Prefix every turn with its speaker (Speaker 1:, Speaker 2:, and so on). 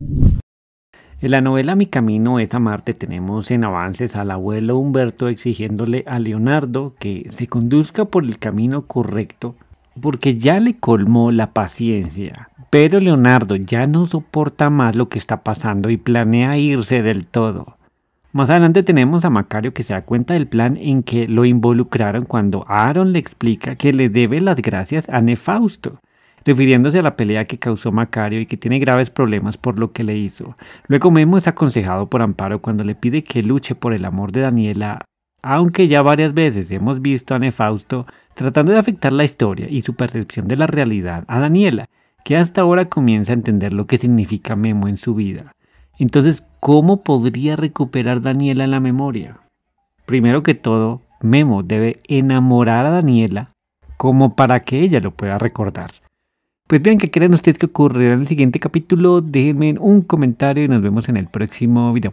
Speaker 1: En la novela Mi Camino es a Marte tenemos en avances al abuelo Humberto exigiéndole a Leonardo que se conduzca por el camino correcto porque ya le colmó la paciencia. Pero Leonardo ya no soporta más lo que está pasando y planea irse del todo. Más adelante tenemos a Macario que se da cuenta del plan en que lo involucraron cuando Aaron le explica que le debe las gracias a Nefausto refiriéndose a la pelea que causó Macario y que tiene graves problemas por lo que le hizo. Luego Memo es aconsejado por Amparo cuando le pide que luche por el amor de Daniela, aunque ya varias veces hemos visto a Nefausto tratando de afectar la historia y su percepción de la realidad a Daniela, que hasta ahora comienza a entender lo que significa Memo en su vida. Entonces, ¿cómo podría recuperar Daniela en la memoria? Primero que todo, Memo debe enamorar a Daniela como para que ella lo pueda recordar. Pues vean qué creen ustedes que ocurrirá en el siguiente capítulo. Déjenme un comentario y nos vemos en el próximo video.